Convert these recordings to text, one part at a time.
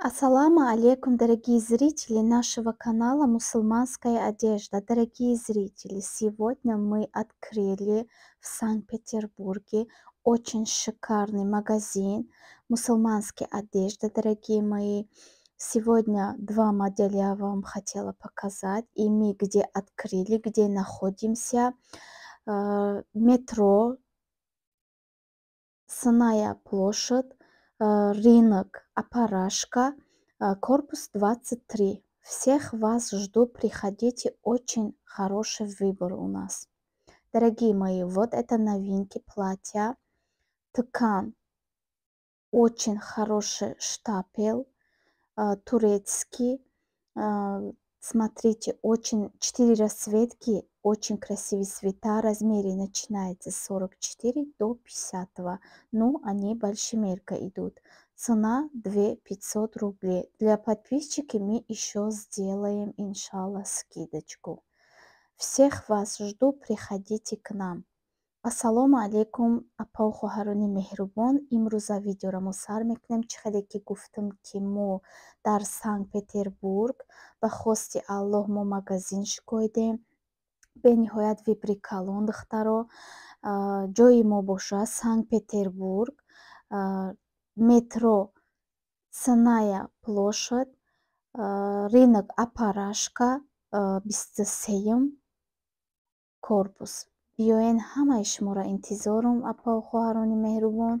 Ассаламу алейкум, дорогие зрители нашего канала «Мусульманская одежда». Дорогие зрители, сегодня мы открыли в Санкт-Петербурге очень шикарный магазин «Мусульманская одежда», дорогие мои. Сегодня два модели я вам хотела показать. И мы где открыли, где находимся. Э, метро, Саная площадь Э, рынок Апарашка, э, корпус 23. Всех вас жду, приходите, очень хороший выбор у нас. Дорогие мои, вот это новинки платья. Ткан. Очень хороший штапель, э, турецкий. Смотрите, очень четыре расцветки очень красивые цвета. размеры начинаются с 44 до 50. Ну, они большемерка идут. Цена 2500 рублей. Для подписчиков мы еще сделаем, иншалла, скидочку. Всех вас жду, приходите к нам. ассалому алайкум апаву хоҳарони меҳрубон имрӯза видеорамӯ сар мекунем чӣ хеле ки гуфтам ки мо дар санкт петербург ба хости магазин шикоидем бениҳоят випри калон духтаро ҷои мо бошад санкт петербург метро саная площад ринок апарашка бисту сеюм корпус биёен ҳамаи шуморо интизорум апо хоҳарони меҳрубон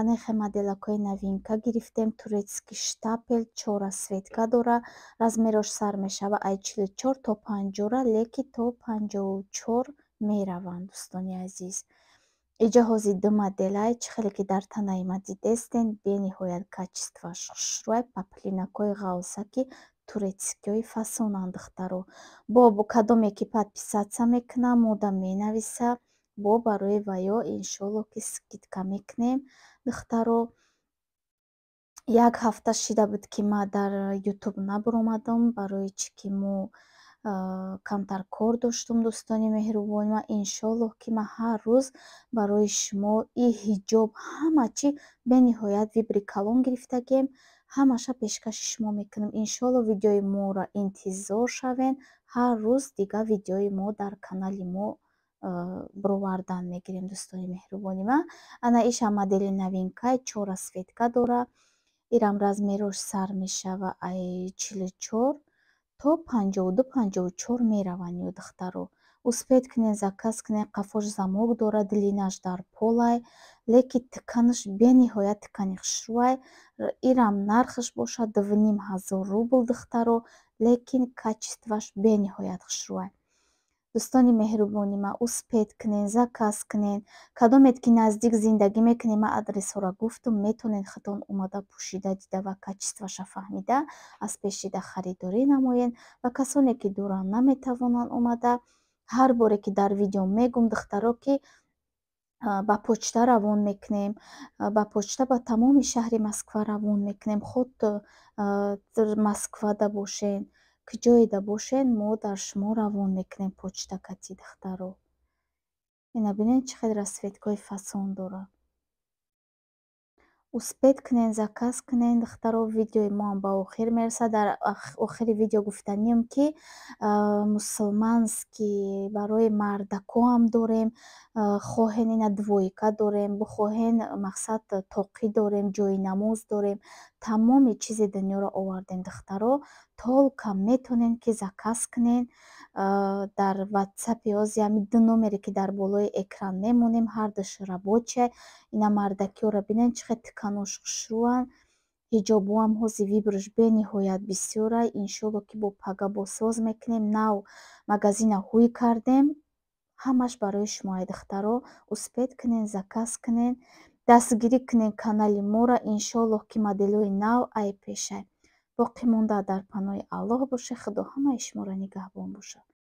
анехе моделакои новинка гирифтем турецки штапел чора светка дора размерош сар мешава ай чилучор то панҷура леки то панҷоучор мераванд дӯстони азиз и ҷаҳози ду моделай чӣ хеле ки дар танаи мадидестен бениҳоят качества шушрӯай паплинакои ғауса ки турецкиёи фасон андыхтару бобу кадоме ки подписатса мекунам мода менависа бо барои ваё иншоалло ки скидка мекунем духтаро як ҳафта шида буд ки ма дар ютуб набуромадам барои чӣ ки мо камтар кор доштум дӯстони меҳрубон ма иншоалло ки ма ҳар рӯз барои шумо и ҳиҷоб ҳама чӣ бениҳоят вибри калон гирифтагем ҳамаша пешкаши шумо мекунам иншоалло видеои мора интизор шавен ҳар рӯз дигар видеои мо дар канали мо Э, буровардан мегирем дӯстони меҳрубони ма ана иша модели новинкаи чора светка дора ирам размерош сар мешава ай чилу чор то панҷоу ду панҷоу чор мераванд ё духтару успет кне закас кне қафош замок дора длинаш дар полай леки тканаш бениҳоят ткани хушрӯай ирам нархаш бошад дувним ҳазор рубл духтару лекин качествааш бениҳоят хушрӯай дӯстони меҳрубони ма успед кунен заказ кунен кадомед ки наздик зиндагӣ мекунед ма адресоро гуфтум метонед хатон омада пӯшида дида ва качествоша фаҳмида аз пеш дида харидорӣ намоен ва касоне ки дуран наметавонанд омада ҳар боре ки дар видео мегум духтаро ки ба почта равон мекунем ба почта ба тамоми шаҳри москва равон мекунем худ москвада бошен ки ҷое да бошен мо дар шумо равон мекунем почта кати дахтаро ина бинен чӣ қадр аз светкои фасон дора успед кунен заказ кунен дахтаро видеои моам ба охир мерса дар охири видео гуфтанием ки мусулмански барои мардакоам дорем хоҳен ина двоика дорем бухоҳен мақсад тоқӣ дорем ҷои намоз дорем тамоми чизи дунёро овардем духтаро толка метонем ки заказ кунен дар ватсапи ози ами ду номере ки дар болои экран мемонем ҳар душ рабоча ина мардакиора бинен чихе тиканушхушруан ҳиҷобуам ҳози вибруш бениҳоят бисёра иншолло ки бо пага босоз мекунем нав магазина ҳуй кардем ҳамаш барои шумои духтаро успед кунен заказ кунен дастгирӣ кунед канали мора иншоллоҳ ки моделҳои нав ай пеша боқӣ монда дар паноҳи аллоҳ боша худо ҳамаи шуморо нигаҳбон бошад